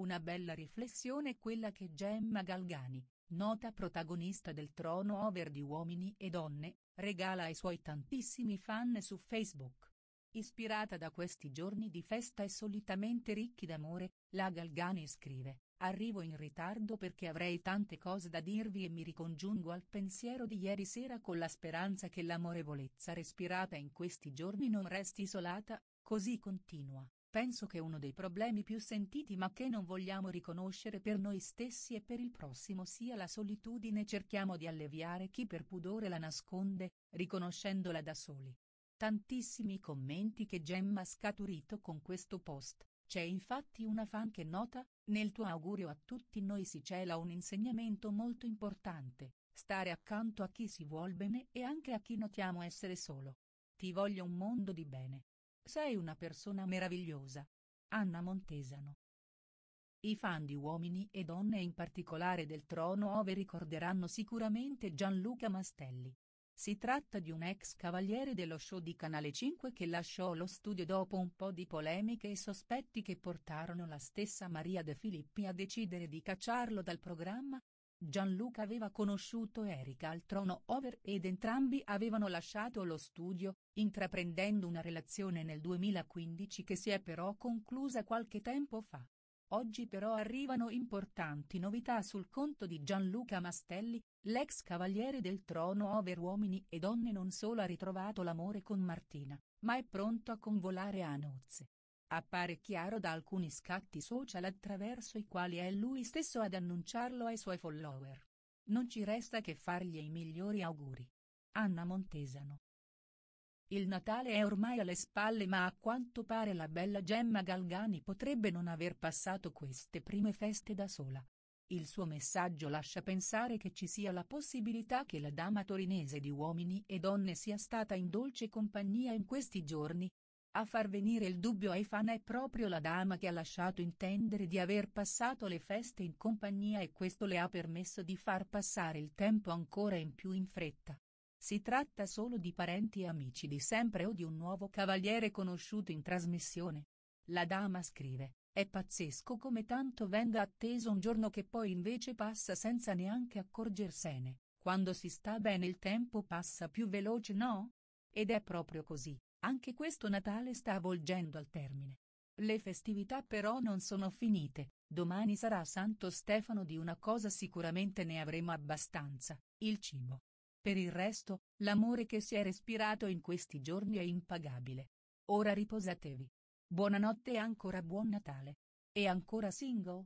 Una bella riflessione quella che Gemma Galgani, nota protagonista del trono over di Uomini e Donne, regala ai suoi tantissimi fan su Facebook. Ispirata da questi giorni di festa e solitamente ricchi d'amore, la Galgani scrive, arrivo in ritardo perché avrei tante cose da dirvi e mi ricongiungo al pensiero di ieri sera con la speranza che l'amorevolezza respirata in questi giorni non resti isolata, così continua, Penso che uno dei problemi più sentiti ma che non vogliamo riconoscere per noi stessi e per il prossimo sia la solitudine cerchiamo di alleviare chi per pudore la nasconde, riconoscendola da soli. Tantissimi commenti che Gemma ha scaturito con questo post, c'è infatti una fan che nota, nel tuo augurio a tutti noi si cela un insegnamento molto importante, stare accanto a chi si vuol bene e anche a chi notiamo essere solo. Ti voglio un mondo di bene sei una persona meravigliosa. Anna Montesano. I fan di Uomini e Donne in particolare del Trono Ove ricorderanno sicuramente Gianluca Mastelli. Si tratta di un ex cavaliere dello show di Canale 5 che lasciò lo studio dopo un po' di polemiche e sospetti che portarono la stessa Maria De Filippi a decidere di cacciarlo dal programma, Gianluca aveva conosciuto Erika al trono over ed entrambi avevano lasciato lo studio, intraprendendo una relazione nel 2015 che si è però conclusa qualche tempo fa. Oggi però arrivano importanti novità sul conto di Gianluca Mastelli, l'ex cavaliere del trono over uomini e donne non solo ha ritrovato l'amore con Martina, ma è pronto a convolare a nozze. Appare chiaro da alcuni scatti social attraverso i quali è lui stesso ad annunciarlo ai suoi follower. Non ci resta che fargli i migliori auguri. Anna Montesano. Il Natale è ormai alle spalle ma a quanto pare la bella Gemma Galgani potrebbe non aver passato queste prime feste da sola. Il suo messaggio lascia pensare che ci sia la possibilità che la dama torinese di uomini e donne sia stata in dolce compagnia in questi giorni, a far venire il dubbio ai fan è proprio la dama che ha lasciato intendere di aver passato le feste in compagnia e questo le ha permesso di far passare il tempo ancora in più in fretta. Si tratta solo di parenti e amici di sempre o di un nuovo cavaliere conosciuto in trasmissione. La dama scrive, è pazzesco come tanto venga atteso un giorno che poi invece passa senza neanche accorgersene, quando si sta bene il tempo passa più veloce no? Ed è proprio così. Anche questo Natale sta volgendo al termine. Le festività però non sono finite, domani sarà Santo Stefano di una cosa sicuramente ne avremo abbastanza, il cibo. Per il resto, l'amore che si è respirato in questi giorni è impagabile. Ora riposatevi. Buonanotte e ancora buon Natale. E ancora single?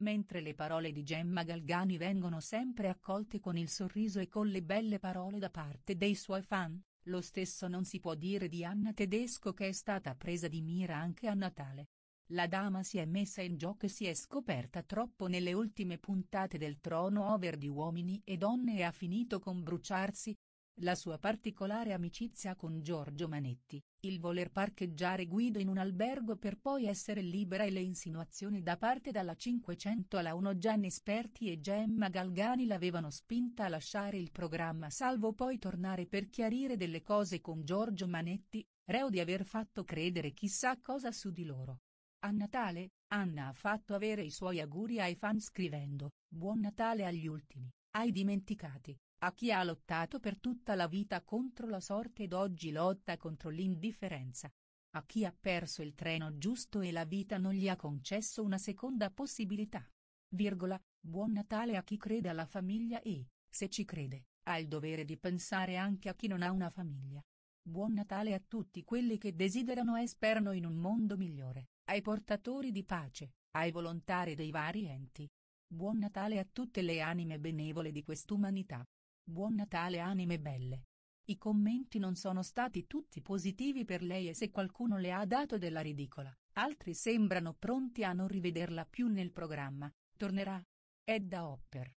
Mentre le parole di Gemma Galgani vengono sempre accolte con il sorriso e con le belle parole da parte dei suoi fan, lo stesso non si può dire di Anna Tedesco che è stata presa di mira anche a Natale. La dama si è messa in gioco e si è scoperta troppo nelle ultime puntate del trono over di uomini e donne e ha finito con bruciarsi, la sua particolare amicizia con Giorgio Manetti, il voler parcheggiare Guido in un albergo per poi essere libera e le insinuazioni da parte dalla 500 alla 1 Gianni Sperti e Gemma Galgani l'avevano spinta a lasciare il programma salvo poi tornare per chiarire delle cose con Giorgio Manetti, reo di aver fatto credere chissà cosa su di loro. A Natale, Anna ha fatto avere i suoi auguri ai fan scrivendo, Buon Natale agli ultimi, ai dimenticati a chi ha lottato per tutta la vita contro la sorte ed oggi lotta contro l'indifferenza. A chi ha perso il treno giusto e la vita non gli ha concesso una seconda possibilità. Virgola, buon Natale a chi crede alla famiglia e, se ci crede, ha il dovere di pensare anche a chi non ha una famiglia. Buon Natale a tutti quelli che desiderano e sperano in un mondo migliore, ai portatori di pace, ai volontari dei vari enti. Buon Natale a tutte le anime benevole di quest'umanità. Buon Natale anime belle! I commenti non sono stati tutti positivi per lei e se qualcuno le ha dato della ridicola, altri sembrano pronti a non rivederla più nel programma, tornerà. Edda Hopper.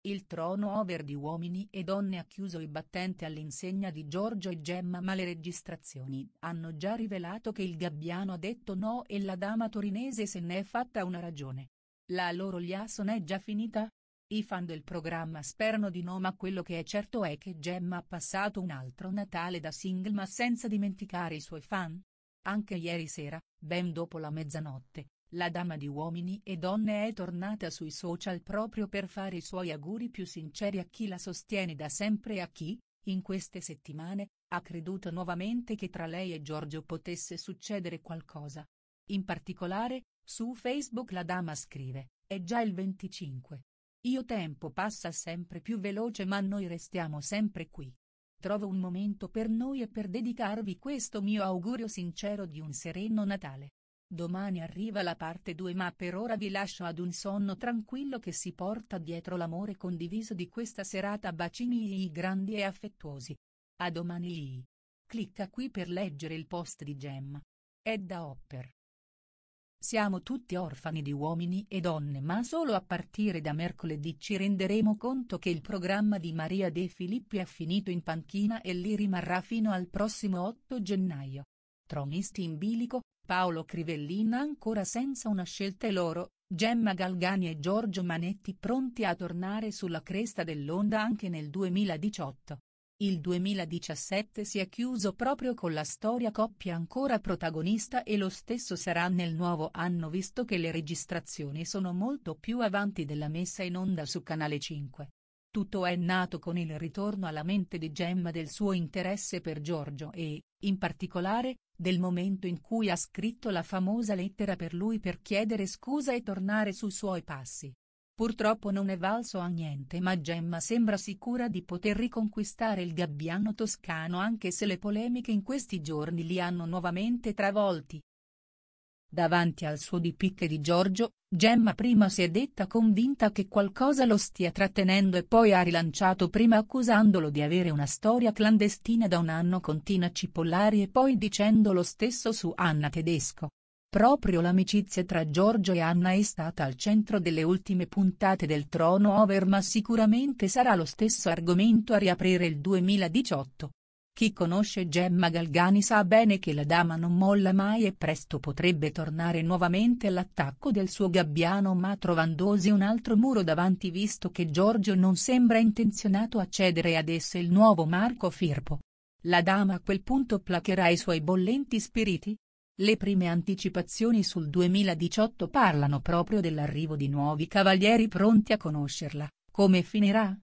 Il trono over di Uomini e Donne ha chiuso i battenti all'insegna di Giorgio e Gemma ma le registrazioni hanno già rivelato che il gabbiano ha detto no e la dama torinese se ne è fatta una ragione. La loro liaison è già finita? I fan del programma sperano di no ma quello che è certo è che Gemma ha passato un altro Natale da single ma senza dimenticare i suoi fan. Anche ieri sera, ben dopo la mezzanotte, la dama di uomini e donne è tornata sui social proprio per fare i suoi auguri più sinceri a chi la sostiene da sempre e a chi, in queste settimane, ha creduto nuovamente che tra lei e Giorgio potesse succedere qualcosa. In particolare, su Facebook la dama scrive, è già il 25 io tempo passa sempre più veloce ma noi restiamo sempre qui. Trovo un momento per noi e per dedicarvi questo mio augurio sincero di un sereno Natale. Domani arriva la parte 2 ma per ora vi lascio ad un sonno tranquillo che si porta dietro l'amore condiviso di questa serata bacini i grandi e affettuosi. A domani! Clicca qui per leggere il post di Gemma. Edda Hopper siamo tutti orfani di uomini e donne ma solo a partire da mercoledì ci renderemo conto che il programma di Maria De Filippi è finito in panchina e lì rimarrà fino al prossimo 8 gennaio. Tronisti in bilico, Paolo Crivellina ancora senza una scelta e loro, Gemma Galgani e Giorgio Manetti pronti a tornare sulla cresta dell'onda anche nel 2018. Il 2017 si è chiuso proprio con la storia coppia ancora protagonista e lo stesso sarà nel nuovo anno visto che le registrazioni sono molto più avanti della messa in onda su Canale 5. Tutto è nato con il ritorno alla mente di Gemma del suo interesse per Giorgio e, in particolare, del momento in cui ha scritto la famosa lettera per lui per chiedere scusa e tornare sui suoi passi. Purtroppo non è valso a niente ma Gemma sembra sicura di poter riconquistare il gabbiano toscano anche se le polemiche in questi giorni li hanno nuovamente travolti. Davanti al suo dipicche di Giorgio, Gemma prima si è detta convinta che qualcosa lo stia trattenendo e poi ha rilanciato prima accusandolo di avere una storia clandestina da un anno con Tina Cipollari e poi dicendo lo stesso su Anna Tedesco. Proprio l'amicizia tra Giorgio e Anna è stata al centro delle ultime puntate del Trono Over ma sicuramente sarà lo stesso argomento a riaprire il 2018. Chi conosce Gemma Galgani sa bene che la dama non molla mai e presto potrebbe tornare nuovamente all'attacco del suo gabbiano ma trovandosi un altro muro davanti visto che Giorgio non sembra intenzionato a cedere ad esse il nuovo Marco Firpo. La dama a quel punto placherà i suoi bollenti spiriti? Le prime anticipazioni sul 2018 parlano proprio dell'arrivo di nuovi cavalieri pronti a conoscerla, come finirà?